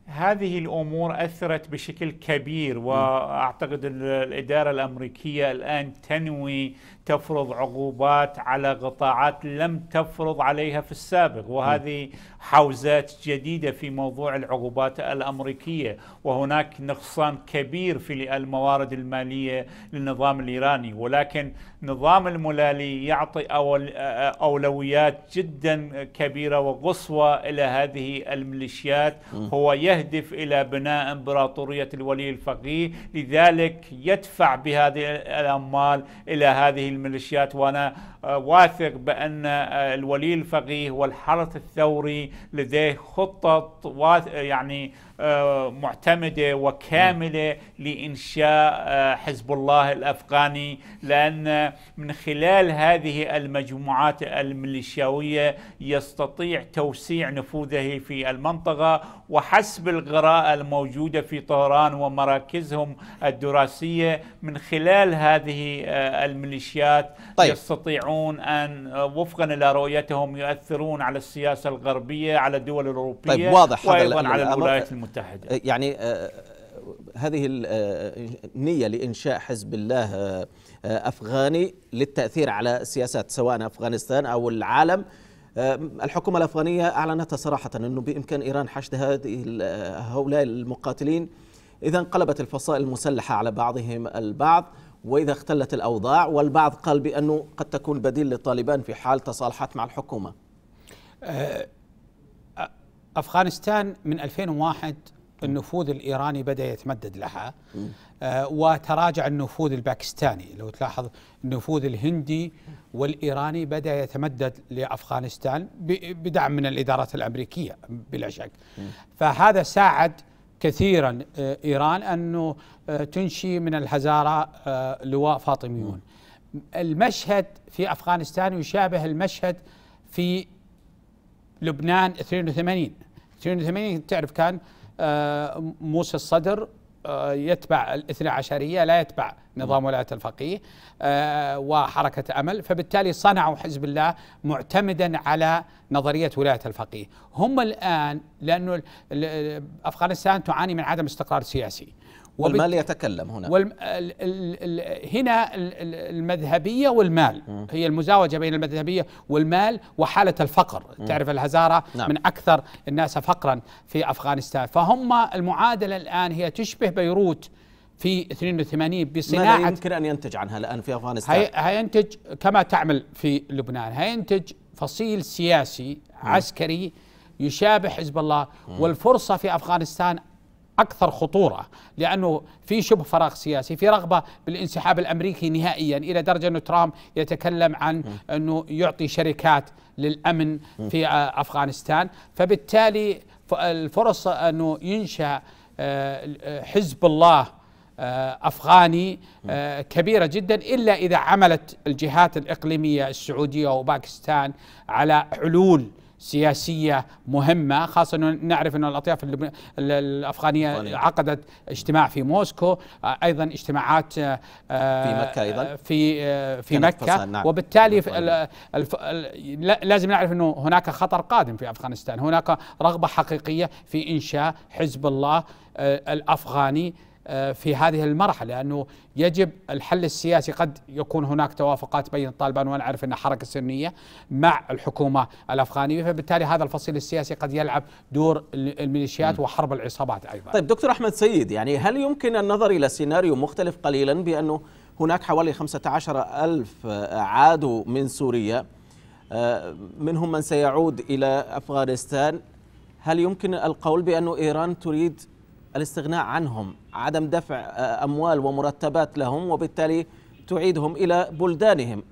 هذه الامور اثرت بشكل كبير واعتقد الاداره الامريكيه الان تنوي تفرض عقوبات على قطاعات لم تفرض عليها في السابق وهذه حوزات جديدة في موضوع العقوبات الأمريكية وهناك نقصان كبير في الموارد المالية للنظام الإيراني ولكن نظام الملالي يعطي أولويات جدا كبيرة وقصوى إلى هذه الميليشيات هو يهدف إلى بناء إمبراطورية الولي الفقيه لذلك يدفع بهذه الأموال إلى هذه الميليشيات وانا آه، واثق بأن آه، الولي الفقيه والحرس الثوري لديه خطط يعني آه، معتمدة وكاملة لإنشاء حزب الله الأفغاني لأن من خلال هذه المجموعات الميليشياوية يستطيع توسيع نفوذه في المنطقة وحسب القراءة الموجودة في طهران ومراكزهم الدراسية من خلال هذه الميليشيات طيب. يستطيعون يستطيعون أن آه، وفقا إلى رؤيتهم يؤثرون على السياسة الغربية على الدول الأوروبية طيب واضح وأيضا على الولايات المتحدة آه، يعني آه، هذه النية لإنشاء حزب الله أفغاني للتأثير على السياسات سواء أفغانستان أو العالم الحكومة الأفغانية أعلنت صراحة أنه بإمكان إيران حشد هؤلاء المقاتلين إذا انقلبت الفصائل المسلحة على بعضهم البعض واذا اختلت الاوضاع والبعض قال بانه قد تكون بديل للطالبان في حال تصالحت مع الحكومه. أه، افغانستان من 2001 النفوذ الايراني بدا يتمدد لها أه، وتراجع النفوذ الباكستاني لو تلاحظ النفوذ الهندي والايراني بدا يتمدد لافغانستان بدعم من الادارات الامريكيه بلا شك فهذا ساعد كثيرا أه، ايران انه آه، تنشي من الهزارة آه، لواء فاطميون المشهد في أفغانستان يشابه المشهد في لبنان 82 82 تعرف كان آه، موسى الصدر يتبع الاثنى عشرية لا يتبع نظام ولاية الفقيه وحركة أمل فبالتالي صنعوا حزب الله معتمدا على نظرية ولاية الفقيه هم الآن لأن أفغانستان تعاني من عدم استقرار سياسي والمال يتكلم هنا والم... ال... ال... هنا المذهبية والمال م. هي المزاوجة بين المذهبية والمال وحالة الفقر م. تعرف الهزارة نعم. من أكثر الناس فقرا في أفغانستان فهم المعادلة الآن هي تشبه بيروت في 82 بصناعة ماذا يمكن أن ينتج عنها الآن في أفغانستان هي... هينتج كما تعمل في لبنان هينتج فصيل سياسي م. عسكري يشابه حزب الله والفرصة في أفغانستان اكثر خطوره لانه في شبه فراغ سياسي في رغبه بالانسحاب الامريكي نهائيا الى درجه انه ترامب يتكلم عن انه يعطي شركات للامن في آه، افغانستان فبالتالي الفرص انه ينشا آه، حزب الله آه، افغاني كبيره جدا الا اذا عملت الجهات الاقليميه السعوديه وباكستان على حلول سياسيه مهمه خاصه انه نعرف انه الاطياف الافغانيه عقدت اجتماع في موسكو آه، ايضا اجتماعات آه، في مكه ايضا آه، في في مكه نعم. وبالتالي لازم نعرف انه هناك خطر قادم في افغانستان هناك رغبه حقيقيه في انشاء حزب الله الافغاني آه، في هذه المرحله لانه يجب الحل السياسي قد يكون هناك توافقات بين الطالبان وانا اعرف انها حركه سنيه مع الحكومه الافغانيه فبالتالي هذا الفصيل السياسي قد يلعب دور الميليشيات وحرب العصابات ايضا. طيب دكتور احمد سيد يعني هل يمكن النظر الى سيناريو مختلف قليلا بانه هناك حوالي 15 ألف عادوا من سوريا آه، منهم من سيعود إلى أفغانستان هل يمكن القول بأن إيران تريد الاستغناء عنهم عدم دفع آه، أموال ومرتبات لهم وبالتالي تعيدهم إلى بلدانهم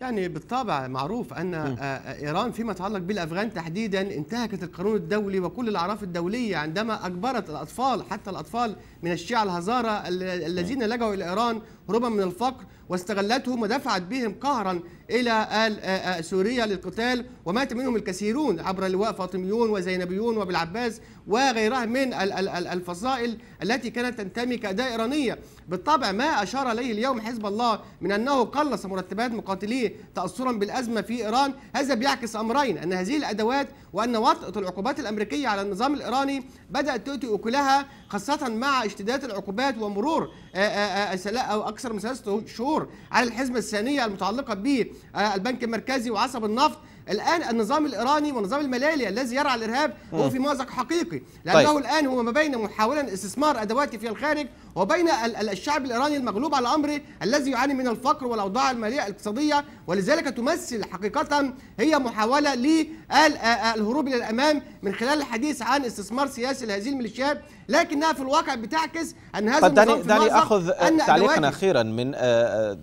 يعني بالطبع معروف ان آه، آه، ايران فيما يتعلق بالافغان تحديدا انتهكت القانون الدولي وكل الاعراف الدوليه عندما اجبرت الاطفال حتى الاطفال من الشيعة الهزارة الذين لجوا إلى إيران هروبا من الفقر واستغلتهم ودفعت بهم قهرا إلى سوريا للقتال ومات منهم الكثيرون عبر لواء فاطميون وزينبيون وبالعباس وغيرها من الفصائل التي كانت تنتمي كأداة إيرانية بالطبع ما أشار إليه اليوم حزب الله من أنه قلص مرتبات مقاتليه تأثرا بالأزمة في إيران هذا بيعكس أمرين أن هذه الأدوات وأن وطأة العقوبات الأمريكية على النظام الإيراني بدأت تؤتي أكلها خاصة مع اشتداد العقوبات ومرور آه، آه، آه، او اكثر من ثلاثه شهور على الحزمه الثانيه المتعلقه بالبنك المركزي وعصب النفط الآن النظام الإيراني ونظام الملالي الذي يرعى الإرهاب هو في مأزق حقيقي لأنه طيب. الآن هو ما بين محاولا استثمار ادواته في الخارج وبين الشعب الإيراني المغلوب على أمره الذي يعاني من الفقر والأوضاع المالية الاقتصادية ولذلك تمثل حقيقة هي محاولة للهروب إلى الأمام من خلال الحديث عن استثمار سياسي لهذه الميليشيات لكنها في الواقع بتعكس أن هذا طيب، النظام دعني, دعني أخذ تعليقا أخيرا من آه, آه،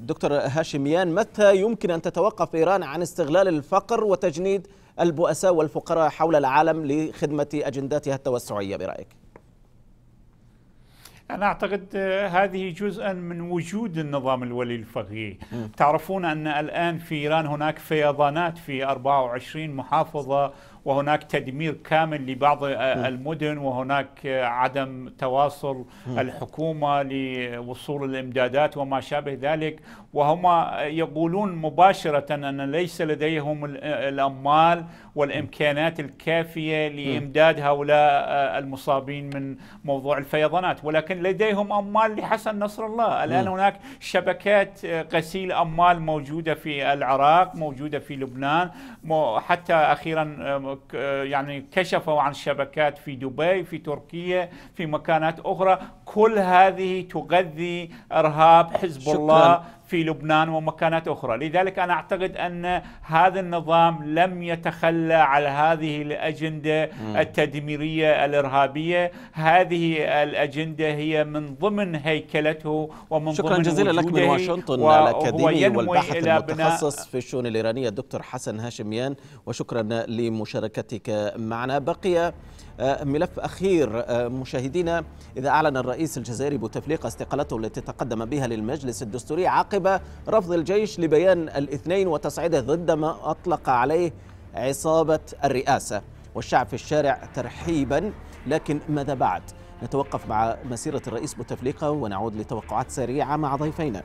دكتور هاشميان متى يمكن أن تتوقف إيران عن استغلال الفقر وتجنيد البؤساء والفقراء حول العالم لخدمة أجنداتها التوسعية برأيك؟ أنا أعتقد هذه جزءا من وجود النظام الولي الفقيه تعرفون أن الآن في إيران هناك فيضانات في 24 محافظة وهناك تدمير كامل لبعض المدن وهناك آه، عدم تواصل الحكومة لوصول الإمدادات وما شابه ذلك وهم يقولون مباشرة أن ليس لديهم الأموال والامكانات الكافيه لامداد هؤلاء آه، المصابين من موضوع الفيضانات ولكن لديهم اموال لحسن نصر الله الان هناك شبكات آه، غسيل اموال موجوده في العراق موجوده في لبنان حتى اخيرا آه، يعني كشفوا عن شبكات في دبي في تركيا في مكانات اخرى كل هذه تغذي ارهاب حزب شكرا. الله في لبنان ومكانات اخرى، لذلك انا اعتقد ان هذا النظام لم يتخلى على هذه الاجنده م. التدميريه الارهابيه، هذه الاجنده هي من ضمن هيكلته ومن شكرا ضمن جزيلا لك من واشنطن الاكاديمي والباحث المتخصص في الشؤون الايرانيه الدكتور حسن هاشميان وشكرا لمشاركتك معنا بقي آه، ملف أخير آه، مشاهدينا إذا أعلن الرئيس الجزائري بوتفليقة استقالته التي تقدم بها للمجلس الدستوري عقب رفض الجيش لبيان الاثنين وتصعيده ضد ما أطلق عليه عصابة الرئاسة والشعب في الشارع ترحيبا لكن ماذا بعد؟ نتوقف مع مسيرة الرئيس بوتفليقة ونعود لتوقعات سريعة مع ضيفينا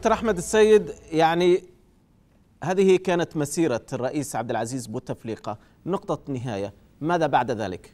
دكتور احمد السيد يعني هذه كانت مسيره الرئيس عبد العزيز بوتفليقه نقطه نهايه ماذا بعد ذلك؟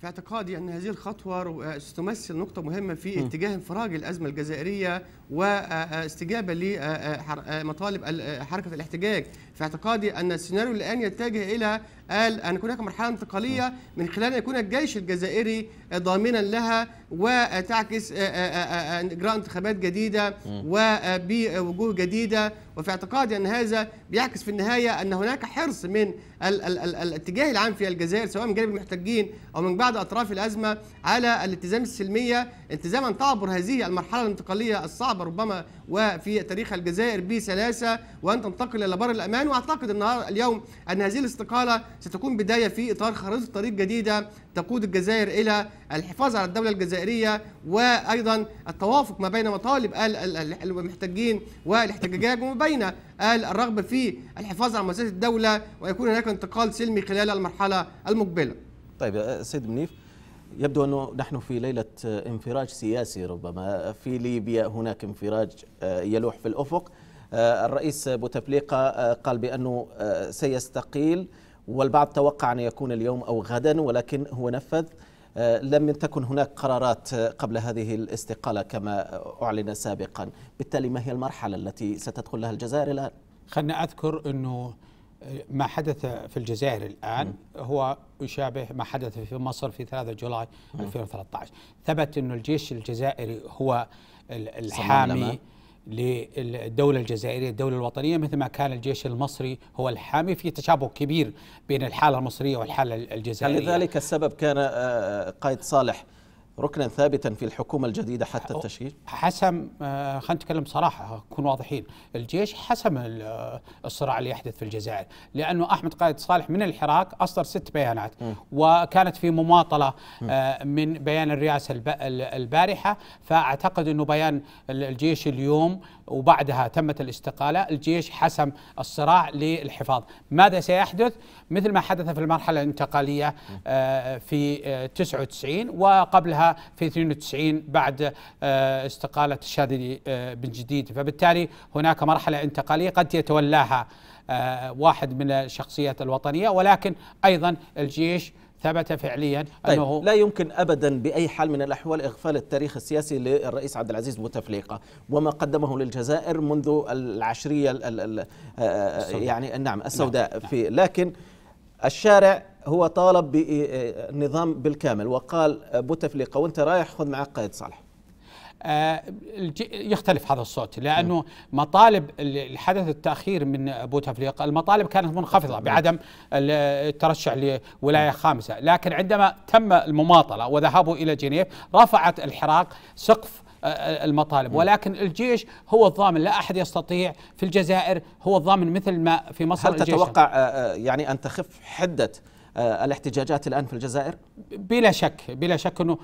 في اعتقادي أن هذه الخطوة آه، ستمثل نقطة مهمة في اتجاه انفراج الأزمة الجزائرية واستجابة آه، آه، لمطالب حركة الاحتجاج في اعتقادي أن السيناريو الآن يتجه إلى أن هناك مرحلة انتقالية من خلال أن يكون الجيش الجزائري ضامنا لها وتعكس آه، آه، آه، إجراء انتخابات جديدة وبوجوه جديدة وفي اعتقادي أن هذا بيعكس في النهاية أن هناك حرص من الاتجاه العام في الجزائر سواء من جانب المحتجين أو من بعض أطراف الأزمة على الالتزام السلمية التزاما تعبر هذه المرحلة الانتقالية الصعبة ربما وفي تاريخ الجزائر بسلاسة وأن تنتقل إلى بر الأمان الآن وأعتقد النهار اليوم أن هذه الاستقالة ستكون بداية في إطار خريطة طريق جديدة تقود الجزائر إلى الحفاظ على الدولة الجزائرية وأيضا التوافق ما بين مطالب المحتجين والاحتجاجات وما بين الرغبة في الحفاظ على مؤسسة الدولة ويكون هناك انتقال سلمي خلال المرحلة المقبلة طيب آه، سيد منيف يبدو أنه نحن في ليلة آه، انفراج سياسي ربما آه، في ليبيا هناك انفراج يلوح في الأفق آه، الرئيس بوتفليقة آه، قال بأنه آه، سيستقيل والبعض توقع أن يكون اليوم أو غدا ولكن هو نفذ لم تكن هناك قرارات قبل هذه الاستقالة كما أعلن سابقا بالتالي ما هي المرحلة التي ستدخل لها الجزائر الآن؟ خلنا أذكر أنه ما حدث في الجزائر الآن هو يشابه ما حدث في مصر في 3 جولاي 2013 ثبت أن الجيش الجزائري هو الحامي للدولة الجزائرية الدولة الوطنية مثل ما كان الجيش المصري هو الحامي في تشابه كبير بين الحالة المصرية والحالة الجزائرية لذلك السبب كان آه، قائد صالح ركنا ثابتا في الحكومة الجديدة حتى التشكيل؟ حسم آه، خلينا نتكلم صراحة نكون واضحين الجيش حسم آه، الصراع اللي يحدث في الجزائر لأنه أحمد قائد صالح من الحراك أصدر ست بيانات م. وكانت في مماطلة م. آه، من بيان الرئاسة البارحة فأعتقد أنه بيان الجيش اليوم وبعدها تمت الاستقالة الجيش حسم الصراع للحفاظ ماذا سيحدث مثل ما حدث في المرحلة الانتقالية آه، في 99 آه، وقبلها في 92 بعد آه، استقالة الشاذلي بن جديد فبالتالي هناك مرحلة انتقالية قد يتولاها واحد من الشخصيات الوطنية ولكن أيضا الجيش ثبت فعليا طيب أنه لا يمكن أبدا بأي حال من الأحوال إغفال التاريخ السياسي للرئيس عبد العزيز بوتفليقة وما قدمه للجزائر منذ العشرية الـ الـ يعني نعم،, نعم السوداء نعم. في لكن الشارع هو طالب بنظام بالكامل وقال بوتفليقة وانت رايح خذ معك قائد صالح آه، يختلف هذا الصوت لانه مطالب حدث التاخير من بوتفليقه المطالب كانت منخفضه نعم. بعدم الترشح لولايه خامسه لكن عندما تم المماطله وذهبوا الى جنيف رفعت الحراك سقف آه، المطالب نعم. ولكن الجيش هو الضامن لا احد يستطيع في الجزائر هو الضامن مثل ما في مصر هل تتوقع آه، يعني ان تخف حده آه، الاحتجاجات الآن في الجزائر؟ بلا شك بلا شك أنه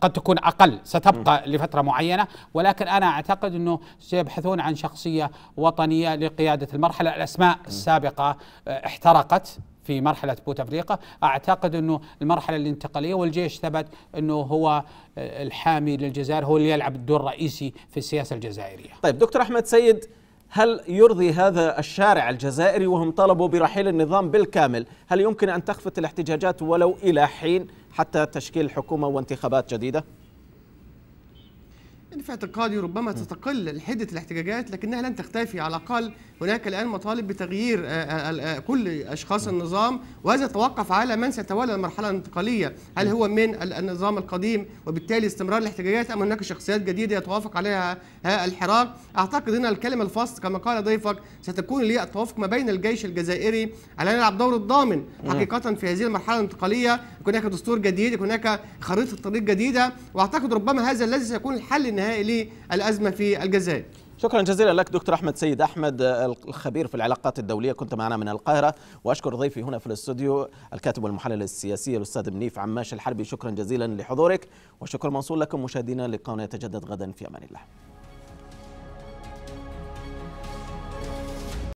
قد تكون أقل ستبقى م. لفترة معينة ولكن أنا أعتقد أنه سيبحثون عن شخصية وطنية لقيادة المرحلة الأسماء م. السابقة آه، احترقت في مرحلة بوتفليقة أعتقد أنه المرحلة الانتقالية والجيش ثبت أنه هو آه، الحامي للجزائر هو اللي يلعب الدور الرئيسي في السياسة الجزائرية طيب دكتور أحمد سيد هل يرضي هذا الشارع الجزائري وهم طلبوا برحيل النظام بالكامل هل يمكن أن تخفت الاحتجاجات ولو إلى حين حتى تشكيل حكومة وانتخابات جديدة؟ يعني في اعتقادي ربما تستقل حدة الاحتجاجات لكنها لن تختفي على الأقل هناك الآن مطالب بتغيير آه، آه، آه، كل أشخاص النظام وهذا يتوقف على من سيتولى المرحلة الانتقالية هل هو من النظام القديم وبالتالي استمرار الاحتجاجات أم هناك شخصيات جديدة يتوافق عليها الحراك أعتقد هنا الكلمة الفصل كما قال ضيفك ستكون لي التوافق ما بين الجيش الجزائري على أن يلعب دور الضامن حقيقة في هذه المرحلة الانتقالية يكون هناك دستور جديد يكون هناك خريطة طريق جديدة وأعتقد ربما هذا الذي سيكون الحل النهائي للأزمة في الجزائر شكرا جزيلا لك دكتور احمد سيد احمد الخبير في العلاقات الدوليه كنت معنا من القاهره واشكر ضيفي هنا في الاستوديو الكاتب والمحلل السياسي الاستاذ منيف عماش الحربي شكرا جزيلا لحضورك وشكر موصول لكم مشاهدينا لقاءنا يتجدد غدا في امان الله